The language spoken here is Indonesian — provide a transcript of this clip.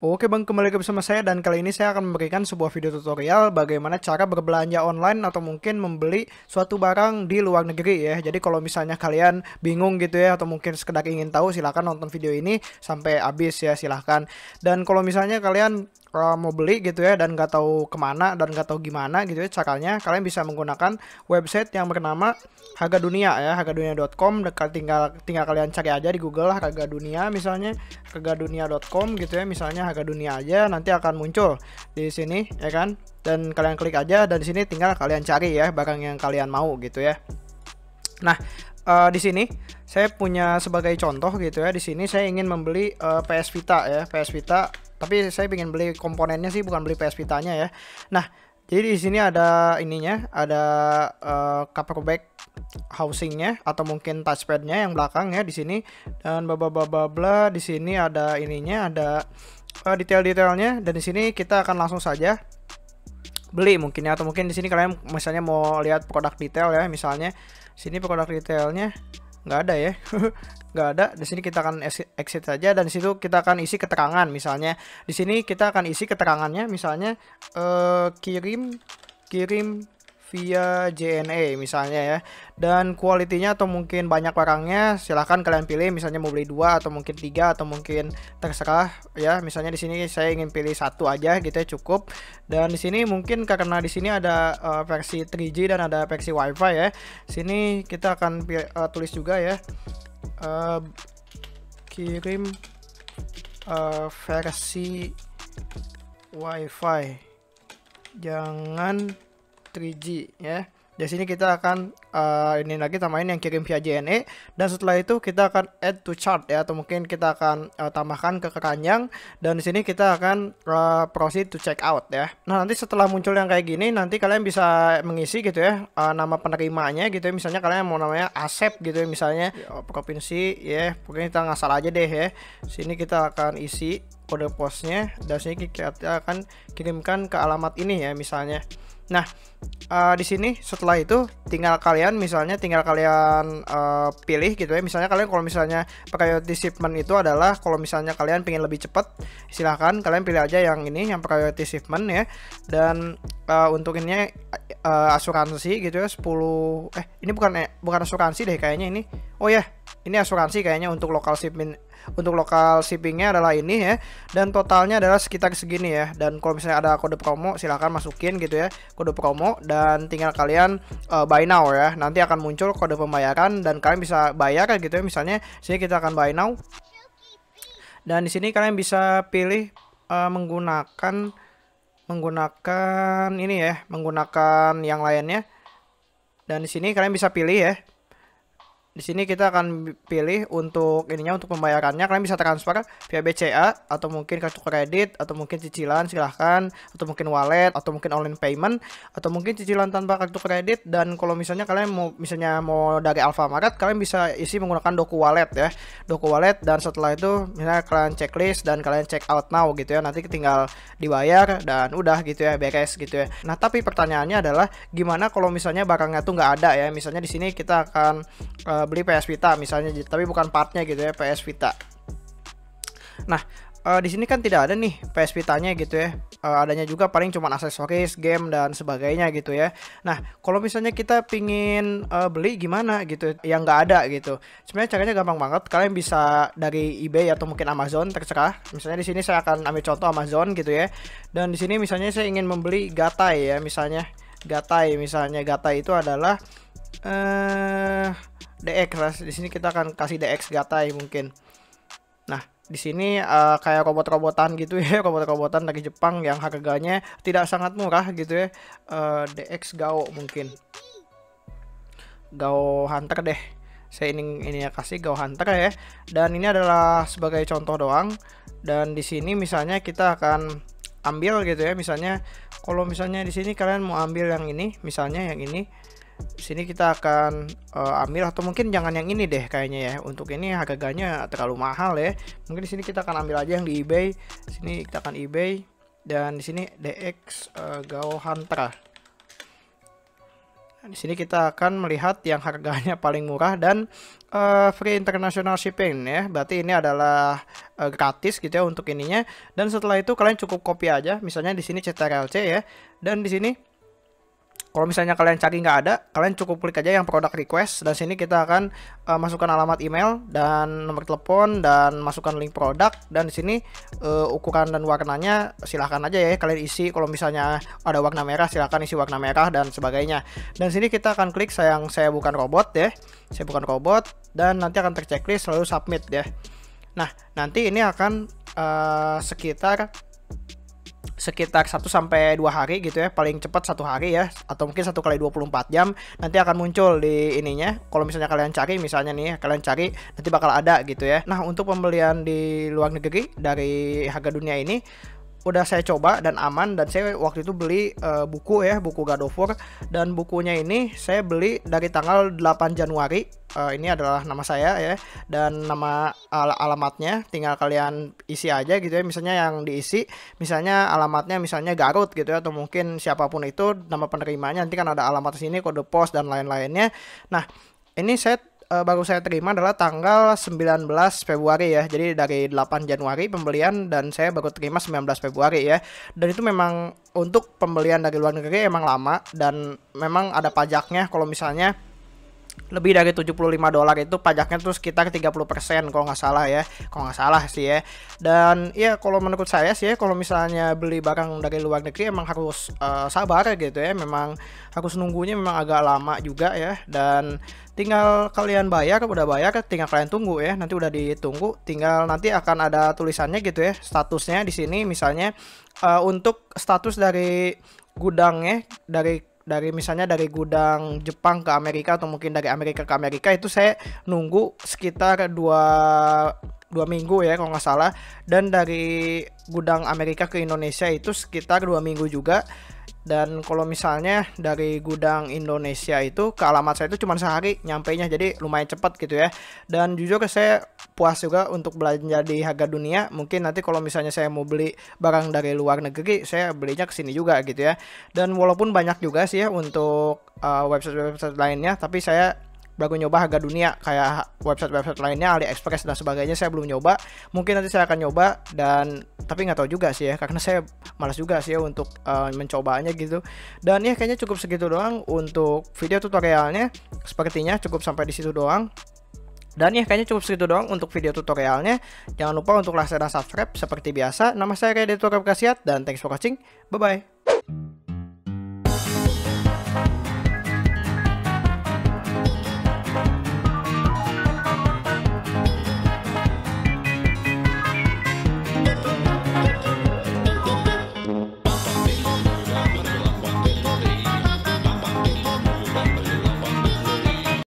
Oke bang, kembali lagi bersama saya dan kali ini saya akan memberikan sebuah video tutorial bagaimana cara berbelanja online atau mungkin membeli suatu barang di luar negeri ya. Jadi kalau misalnya kalian bingung gitu ya atau mungkin sekedar ingin tahu silahkan nonton video ini sampai habis ya silahkan. Dan kalau misalnya kalian uh, mau beli gitu ya dan nggak tahu kemana dan nggak tahu gimana gitu ya caranya kalian bisa menggunakan website yang bernama harga dunia ya harga dunia.com dekat tinggal tinggal kalian cari aja di Google lah harga dunia misalnya harga dunia.com gitu ya misalnya harga dunia aja nanti akan muncul di sini ya kan dan kalian klik aja dan di sini tinggal kalian cari ya barang yang kalian mau gitu ya nah uh, di sini saya punya sebagai contoh gitu ya di sini saya ingin membeli uh, PS Vita ya PS Vita tapi saya ingin beli komponennya sih bukan beli PS Vita-nya ya nah jadi di sini ada ininya, ada uh, cover back housingnya atau mungkin touchpadnya yang belakang ya di sini dan bla bla bla bla di sini ada ininya, ada uh, detail-detailnya dan di sini kita akan langsung saja beli mungkin ya atau mungkin di sini kalian misalnya mau lihat produk detail ya misalnya sini produk detailnya nggak ada ya nggak ada di sini kita akan exit saja dan di situ kita akan isi keterangan misalnya di sini kita akan isi keterangannya misalnya eh, kirim kirim via JNE misalnya ya dan kualitinya atau mungkin banyak barangnya silahkan kalian pilih misalnya mau beli dua atau mungkin tiga atau mungkin terserah ya misalnya di sini saya ingin pilih satu aja gitu ya cukup dan di sini mungkin karena di sini ada uh, versi 3G dan ada versi WiFi ya sini kita akan uh, tulis juga ya uh, kirim uh, versi WiFi jangan 3G ya. Di sini kita akan uh, ini lagi tambahin yang kirim via JNE dan setelah itu kita akan add to chart ya atau mungkin kita akan uh, tambahkan ke keranjang dan di sini kita akan uh, proceed to check out ya. Nah, nanti setelah muncul yang kayak gini nanti kalian bisa mengisi gitu ya uh, nama penerimanya gitu ya misalnya kalian mau namanya Asep gitu ya misalnya ya, provinsi ya pokoknya kita ngasal aja deh ya. Sini kita akan isi kode posnya dan sini kita akan kirimkan ke alamat ini ya misalnya. Nah, uh, di sini setelah itu tinggal kalian kalian misalnya tinggal kalian uh, pilih gitu ya misalnya kalian kalau misalnya priority shipment itu adalah kalau misalnya kalian pengen lebih cepat silahkan kalian pilih aja yang ini yang priority shipment ya dan uh, untuk ini uh, eh, asuransi gitu ya 10 eh ini bukan eh, bukan asuransi deh kayaknya ini oh ya yeah ini asuransi kayaknya untuk lokal shipping untuk lokal shippingnya adalah ini ya dan totalnya adalah sekitar segini ya dan kalau misalnya ada kode promo silahkan masukin gitu ya kode promo dan tinggal kalian uh, buy now ya nanti akan muncul kode pembayaran dan kalian bisa bayar gitu ya misalnya sini kita akan buy now dan di sini kalian bisa pilih uh, menggunakan menggunakan ini ya menggunakan yang lainnya dan di sini kalian bisa pilih ya di sini kita akan pilih untuk ininya untuk pembayarannya kalian bisa transfer via BCA atau mungkin kartu kredit atau mungkin cicilan silahkan atau mungkin wallet atau mungkin online payment atau mungkin cicilan tanpa kartu kredit dan kalau misalnya kalian mau misalnya mau dari Alfamart kalian bisa isi menggunakan doku wallet ya doku wallet dan setelah itu misalnya kalian checklist dan kalian check out now gitu ya nanti tinggal dibayar dan udah gitu ya beres gitu ya nah tapi pertanyaannya adalah gimana kalau misalnya barangnya tuh nggak ada ya misalnya di sini kita akan uh, Eh, beli PS Vita misalnya tapi bukan partnya gitu ya PS Vita nah uh, di sini kan tidak ada nih PS Vita-nya gitu ya. Uh, adanya juga paling cuma aksesoris, game dan sebagainya gitu ya. Nah, kalau misalnya kita pingin uh, beli gimana gitu yang nggak ada gitu. Sebenarnya caranya gampang banget. Kalian bisa dari eBay atau mungkin Amazon terserah. Misalnya di sini saya akan ambil contoh Amazon gitu ya. Dan di sini misalnya saya ingin membeli Gatai ya misalnya. Gatai misalnya Gatai itu adalah eh DX lah. Di sini kita akan kasih DX Gatai mungkin. Nah, di sini uh, kayak robot-robotan gitu ya, robot-robotan dari Jepang yang harganya tidak sangat murah gitu ya. Uh, eh, DX Gao mungkin. Gao Hunter deh. Saya ini ini ya kasih Gao Hunter ya. Dan ini adalah sebagai contoh doang. Dan di sini misalnya kita akan ambil gitu ya, misalnya kalau misalnya di sini kalian mau ambil yang ini, misalnya yang ini sini kita akan uh, ambil atau mungkin jangan yang ini deh kayaknya ya untuk ini harganya terlalu mahal ya mungkin di sini kita akan ambil aja yang di eBay di sini kita akan eBay dan di sini DX uh, eh, Gao Hunter di sini kita akan melihat yang harganya paling murah dan uh, free international shipping ya. Berarti ini adalah uh, gratis gitu ya untuk ininya. Dan setelah itu kalian cukup copy aja. Misalnya di sini CTRLC ya. Dan di sini kalau misalnya kalian cari nggak ada, kalian cukup klik aja yang produk request dan sini kita akan uh, masukkan alamat email dan nomor telepon dan masukkan link produk dan di sini uh, ukuran dan warnanya silahkan aja ya kalian isi. Kalau misalnya ada warna merah silahkan isi warna merah dan sebagainya. Dan sini kita akan klik sayang saya bukan robot ya, saya bukan robot dan nanti akan terceklis lalu submit ya. Nah nanti ini akan uh, sekitar sekitar 1 sampai 2 hari gitu ya, paling cepat satu hari ya atau mungkin satu kali 24 jam nanti akan muncul di ininya. Kalau misalnya kalian cari misalnya nih, kalian cari nanti bakal ada gitu ya. Nah, untuk pembelian di luar negeri dari harga dunia ini udah saya coba dan aman dan saya waktu itu beli uh, buku ya buku God of War dan bukunya ini saya beli dari tanggal 8 Januari uh, ini adalah nama saya ya dan nama al alamatnya tinggal kalian isi aja gitu ya misalnya yang diisi misalnya alamatnya misalnya Garut gitu ya atau mungkin siapapun itu nama penerimanya nanti kan ada alamat sini kode pos dan lain-lainnya nah ini saya uh, baru saya terima adalah tanggal 19 Februari ya. Jadi dari 8 Januari pembelian dan saya baru terima 19 Februari ya. Dan itu memang untuk pembelian dari luar negeri emang lama dan memang ada pajaknya kalau misalnya lebih dari 75 dolar itu pajaknya terus tuh sekitar 30% kalau nggak salah ya kalau nggak salah sih ya dan ya kalau menurut saya sih ya kalau misalnya beli barang dari luar negeri emang harus uh, sabar gitu ya memang harus nunggunya memang agak lama juga ya dan tinggal kalian bayar udah bayar tinggal kalian tunggu ya nanti udah ditunggu tinggal nanti akan ada tulisannya gitu ya statusnya di sini misalnya uh, untuk status dari gudangnya dari dari misalnya dari gudang Jepang ke Amerika atau mungkin dari Amerika ke Amerika itu saya nunggu sekitar dua dua minggu ya kalau nggak salah dan dari gudang Amerika ke Indonesia itu sekitar dua minggu juga dan kalau misalnya dari gudang Indonesia itu ke alamat saya itu cuma sehari nyampe nya jadi lumayan cepat gitu ya dan jujur saya puas juga untuk belanja di harga dunia mungkin nanti kalau misalnya saya mau beli barang dari luar negeri saya belinya ke sini juga gitu ya dan walaupun banyak juga sih ya untuk eh, website-website uh, website -website lainnya tapi saya baru nyoba harga dunia kayak website-website lainnya AliExpress dan sebagainya saya belum nyoba mungkin nanti saya akan nyoba dan tapi nggak tahu juga sih ya karena saya malas juga sih ya untuk uh, mencobanya gitu dan ya kayaknya cukup segitu doang untuk video tutorialnya sepertinya cukup sampai di situ doang dan ya kayaknya cukup segitu doang untuk video tutorialnya. Jangan lupa untuk like dan subscribe seperti biasa. Nama saya Reddy Kasiat dan thanks for watching. Bye-bye.